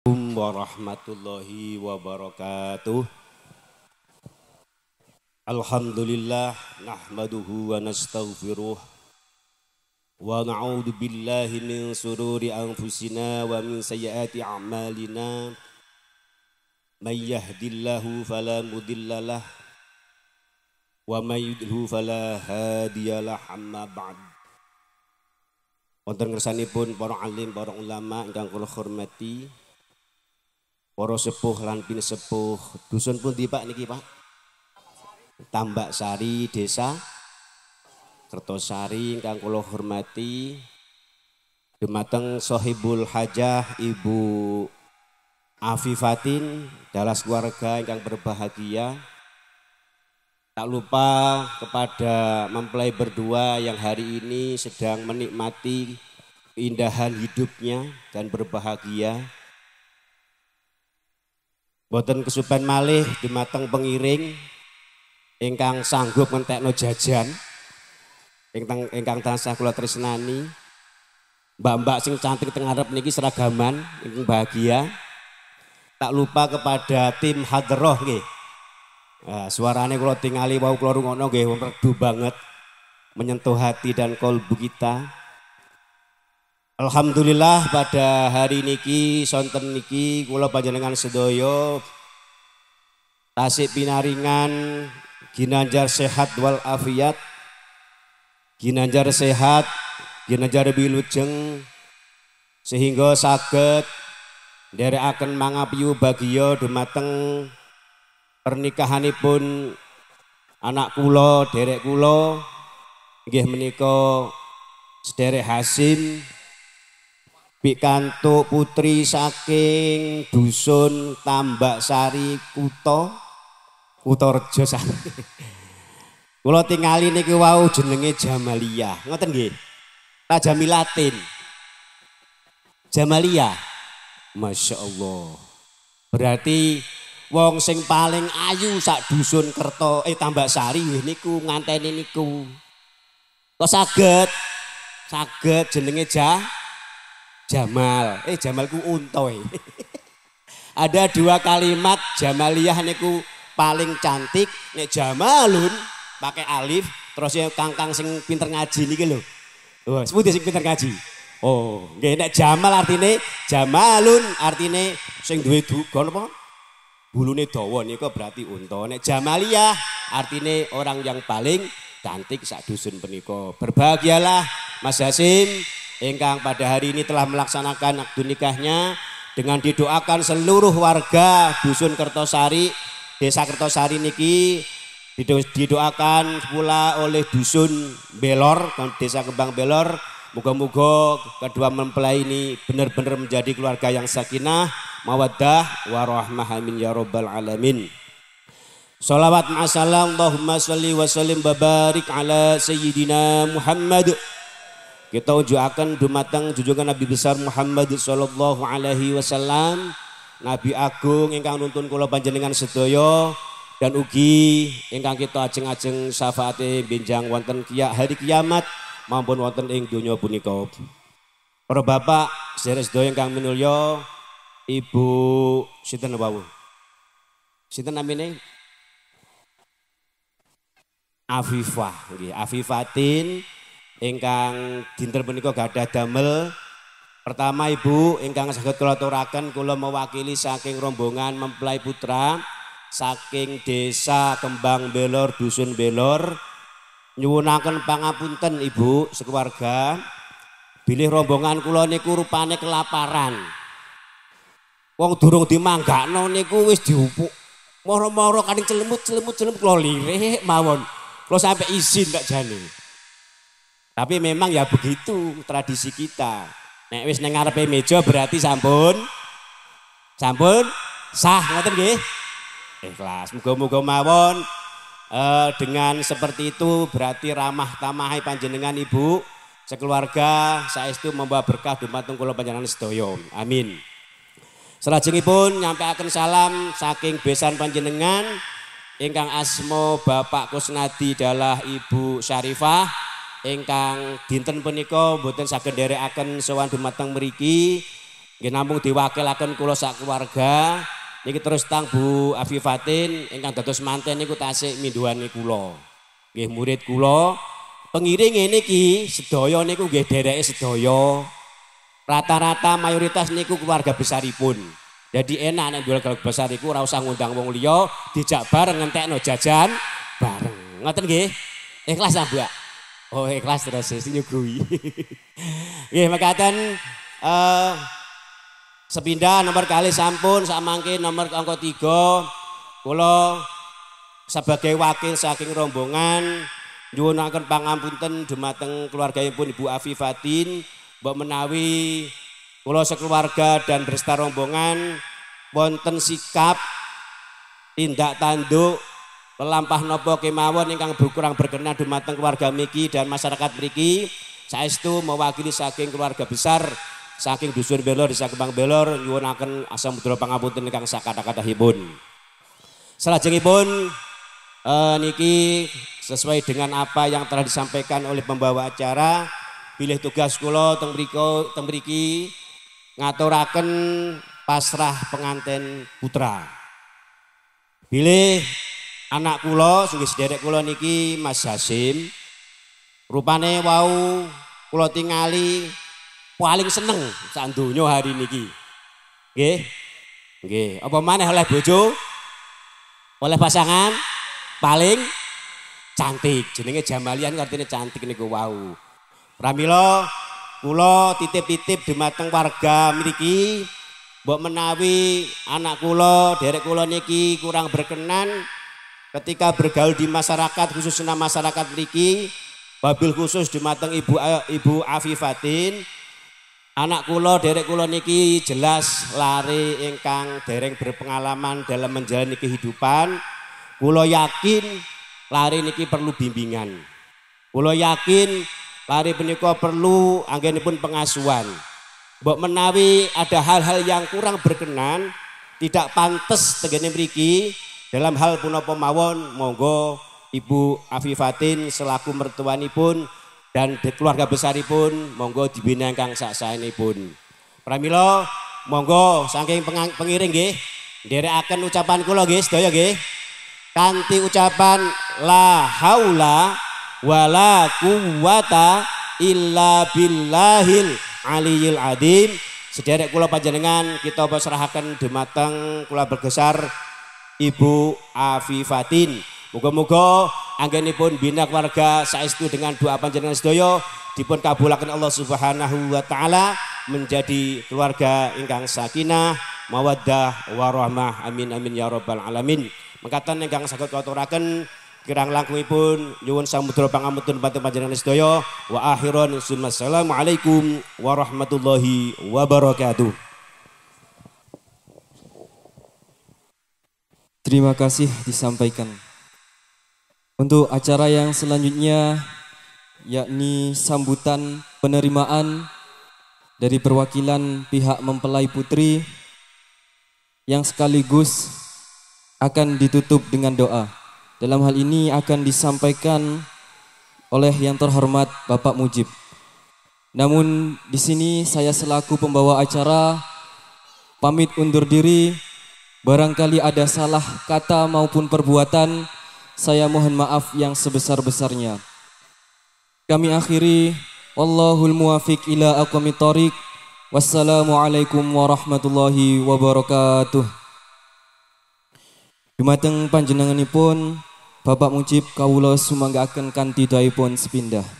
Assalamualaikum warahmatullahi wabarakatuh Alhamdulillah nahmaduhu wa nastaghfiruh wa na'udzu billahi min sururi anfusina wa min sayyati a'malina Man yahdillahu falamudillalah wa man yudhu falahadiyalah amma ba'd Wonten ngersanipun para alim para ulama yang kau hormati poro sepuh lan pin sepuh. Dusun pun Pak niki, Pak? Tambak Sari Desa Kertosari ingkang kulo hormati dumateng Sohibul Hajah Ibu Afifatin dalas keluarga yang berbahagia tak lupa kepada mempelai berdua yang hari ini sedang menikmati keindahan hidupnya dan berbahagia Boten kesupen malih dumateng pengiring ingkang sanggup ngentekno jajan ingkang ingkang tansah kula tresnani. Mbak-mbak sing cantik teng arep niki seragaman ingkang bahagia. Tak lupa kepada tim hadroh nggih. Nah, suarane kula tingali wau kula rungokno nggih merdu banget menyentuh hati dan kolbu kita. Alhamdulillah pada hari niki sonten niki kula panjenengan sedoyo tasik pinaringan ginanjar sehat wal afiat ginanjar sehat ginanjar bilujeng sehingga saged akan mangapiu bagio dumateng pernikahanipun anak Kulo derek kulo gih meniko sederek Hasim Bikanto putri saking dusun Tambak Sari Kuto kuto Kutorjo saking. tinggal ini ke wau jenenge Jamalia. Ngoten nggih. Rajami Latin. Jamalia. Masya Allah. Berarti wong sing paling ayu sak dusun Kerto eh Tambak Sari niku nganteni niku. Kok saged? Saged jenenge Jah Jamal. Eh Jamalku untoy. Eh. Ada dua kalimat Jamaliah niku paling cantik nek Jamalun pakai alif terus ya kangkang sing pinter ngaji niki lo. Oh, sepundi sing pinter ngaji. Oh, gak nek Jamal artine Jamalun artine sing duwe dugon apa? Bulune dawa niku berarti unta. Nek Jamaliah artine orang yang paling cantik sak dusun penika. Berbahagialah Mas Hasim, Engkang pada hari ini telah melaksanakan akdu nikahnya dengan didoakan seluruh warga dusun Kertosari, desa Kertosari niki didoakan pula oleh dusun Belor, desa Kembang Belor. Moga-moga kedua mempelai ini benar-benar menjadi keluarga yang sakinah, mawaddah, warahmah amin ya robbal alamin. Salawat ma'asalam Allahumma salli wa sallim babarik ala sayyidina Muhammad kita ujuakan dumateng jujukan Nabi besar Muhammad sallallahu alaihi wasallam Nabi Agung yang ingkang nuntun kula panjenengan sedaya dan ugi ingkang kita ajeng-ajeng syafaate binjang wonten kia hari kiamat mampun wonten ing donya punika. Para bapak sedherek yang ingkang minulya Ibu sinten wau? Sinten namine? Afifah nggih, Afifatin ingkang dinten punika gadah damel Pertama Ibu ingkang saged kula aturaken kula mewakili saking rombongan mempelai putra saking desa Kembang Belor Dusun Belor nyuwunaken pangapunten Ibu sekeluarga bilih rombongan kula niku rupane kelaparan wong durung dimanggakno niku wis diupuk moro-moro kadang celemut celemut celemut kula lirik mawon kula sampai izin tak jane tapi memang ya begitu tradisi kita. Nek wis ning ngarepe meja berarti sampun sampun sah ngoten nggih. Ikhlas. Muga-muga mawon eh, dengan seperti itu berarti ramah tamahai panjenengan Ibu sekeluarga saestu membawa berkah dumateng kula panjenengan sedaya. Amin. pun nyampe akan salam saking besan panjenengan ingkang asmo Bapak Kusnadi adalah Ibu Syarifah ingkang dinten punika mboten saged nderekaken sowan dumateng mriki nggih namung diwakilaken kula sak keluarga niki terus tang Bu Afifatin ingkang dados manten niku tasik minduhane kula nggih murid kula pengiring ini ki sedaya niku nggih dereke sedaya rata-rata mayoritas niku keluarga besaripun jadi enak nek keluarga besar iku ora usah ngundang wong liya dijak bareng ngentekno jajan bareng ngoten nggih ikhlas ta Mbak Oh ikhlas eh, terus eh, nyugui. Nggih mekaten eh sepindah nomor kali sampun samangke nomor angka 3 kula sebagai wakil saking rombongan nyuwunaken pangapunten dumateng keluargaipun Ibu Afifatin mbok menawi kula sekeluarga dan berserta rombongan wonten sikap tindak tanduk Pelampah nopo kemawon ingkang berkurang berkenan dumateng keluarga miki dan masyarakat saya itu mewakili saking keluarga besar saking dusun Belor desa Kembang Belor nyuwunaken asam mudra pangapunten ingkang sakata-katahipun. Salajengipun eh, niki sesuai dengan apa yang telah disampaikan oleh pembawa acara pilih tugas kula tembriko tembriki ngaturaken pasrah pengantin putra. Pilih anak kulo, sungguh sederek kulo niki Mas Hasim rupane wau kulo tingali paling seneng sak hari niki Oke oke. apa maneh oleh bojo oleh pasangan paling cantik jenenge jamalian artinya cantik niku wau pramila kulo titip-titip di mateng warga miliki. mbok menawi anak kulo, derek kulo niki kurang berkenan ketika bergaul di masyarakat khususnya masyarakat Liki babil khusus di mateng Ibu eh, Ibu Afifatin anak kulo derek kulo niki jelas lari ingkang dereng berpengalaman dalam menjalani kehidupan kulo yakin lari niki perlu bimbingan kulo yakin lari punika perlu pun pengasuhan Mbok menawi ada hal-hal yang kurang berkenan, tidak pantas tenggene mriki, dalam hal puno pemawon, monggo Ibu Afifatin selaku mertuani pun dan keluarga besar besaripun monggo dibina ini pun. Pramilo, monggo saking pengiring dari akan ucapan kulo gih, sedaya gih. Kanti ucapan la haula wala kuwata illa billahil aliyil adim. Sederek kula panjenengan kita serahkan dematang kula bergesar Ibu Afifatin. moga muga pun bina saya itu dengan doa panjenengan sedaya dipun kabulaken Allah Subhanahu wa taala menjadi keluarga ingkang sakinah mawaddah warahmah amin amin ya robbal alamin. Mengatakan ingkang saged katuraken kirang langkungipun nyuwun samudra pangamutun batu panjenengan sedaya wa akhiron assalamualaikum warahmatullahi wabarakatuh. Terima kasih disampaikan. Untuk acara yang selanjutnya yakni sambutan penerimaan dari perwakilan pihak mempelai putri yang sekaligus akan ditutup dengan doa. Dalam hal ini akan disampaikan oleh yang terhormat Bapak Mujib. Namun di sini saya selaku pembawa acara pamit undur diri. Barangkali ada salah kata maupun perbuatan, saya mohon maaf yang sebesar-besarnya. Kami akhiri, Allahul muwafiq ila aqwamit thariq. Wassalamualaikum warahmatullahi wabarakatuh. Dumateng panjenenganipun Bapak Mujib kawula sumanggaken kanthi daipun sepindah.